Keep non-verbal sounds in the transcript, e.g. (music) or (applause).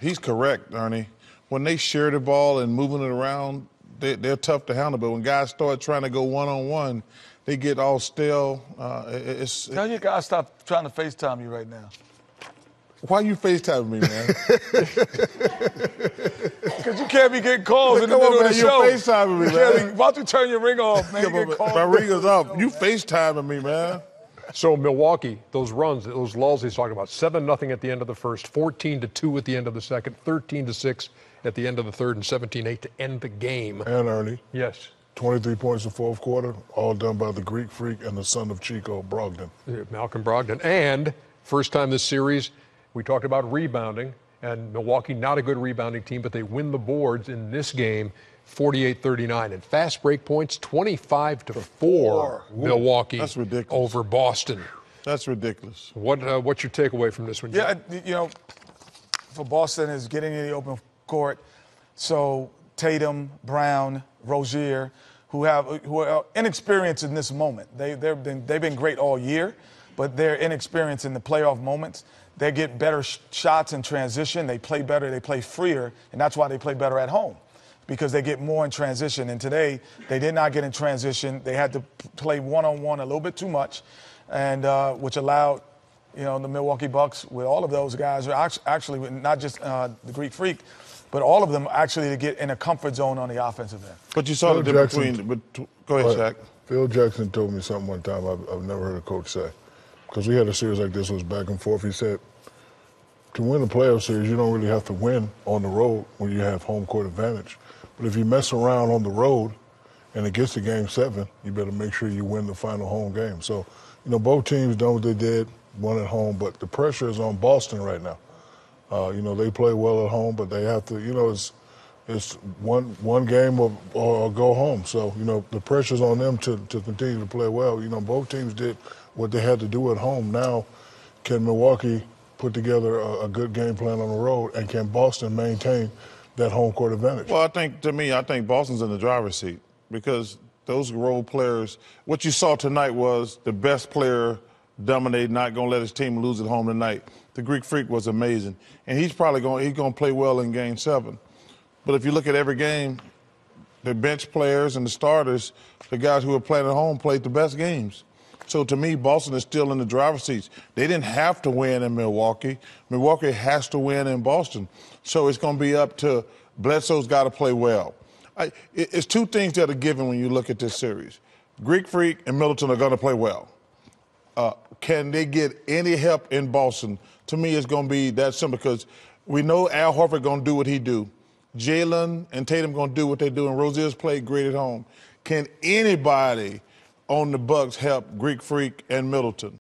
He's correct, Ernie. When they share the ball and moving it around, they, are tough to handle. But when guys start trying to go one on one, they get all stale. Uh, it's, Tell your guys stop trying to FaceTime you right now. Why you FaceTiming me, man? Because (laughs) you can't be getting calls in the middle on, man, of the show. You're FaceTiming me, man. why don't you turn your ring off, man? you my ring is off. You FaceTiming me, man. So Milwaukee, those runs, those lulls he's talking about, seven nothing at the end of the first, 14 to two at the end of the second, 13 to six at the end of the third, and 17-8 to end the game. And Ernie. Yes. 23 points in the fourth quarter, all done by the Greek freak and the son of Chico Brogdon. Malcolm Brogdon. And first time this series, we talked about rebounding, and Milwaukee not a good rebounding team, but they win the boards in this game 48-39 and fast break points 25 to 4 Milwaukee That's ridiculous. over Boston. That's ridiculous. What uh, what's your takeaway from this one? Yeah, you know, for Boston is getting in the open court. So Tatum, Brown, Rozier, who have who are inexperienced in this moment. They they've been they've been great all year, but they're inexperienced in the playoff moments. They get better sh- shots in transition. They play better. They play freer, and that's why they play better at home because they get more in transition. And today, they did not get in transition. They had to play one on one a little bit too much, and uh, which allowed you know the Milwaukee Bucks with all of those guys, actually not just uh, the Greek Freak, but all of them actually to get in a comfort zone on the offensive end. But you saw Phil the difference Jackson, between. But, go ahead, Shaq. Phil Jackson told me something one time I've, I've never heard a coach say, because we had a series like this it was back and forth. He said to win the playoff series, you don't really have to win on the road when you have home court advantage. But if you mess around on the road and it gets to game seven, you better make sure you win the final home game. So, you know, both teams done what they did, won at home, but the pressure is on Boston right now. Uh, you know, they play well at home, but they have to, you know, it's it's one one game or, or go home. So, you know, the pressure's on them to, to continue to play well. You know, both teams did what they had to do at home. Now, can Milwaukee – put together a, a good game plan on the road, and can Boston maintain that home court advantage? Well, I think to me, I think Boston's in the driver's seat because those role players. What you saw tonight was the best player dominate, not gonna let his team lose at home tonight. The Greek Freak was amazing, and he's probably going he's gonna play well in Game Seven. But if you look at every game, the bench players and the starters, the guys who have playing at home played the best games. So to me, Boston is still in the driver's seat. They didn't have to win in Milwaukee. Milwaukee has to win in Boston. So it's going to be up to Bledsoe's got to play well. I, it, it's two things that are given when you look at this series. Greek Freak and Middleton are going to play well. Uh, can they get any help in Boston? To me, it's going to be that simple because we know Al Horford going to do what he do. Jalen and Tatum going to do what they do, and Rozier's played great at home. Can anybody – on the Bucks help Greek Freak and Middleton.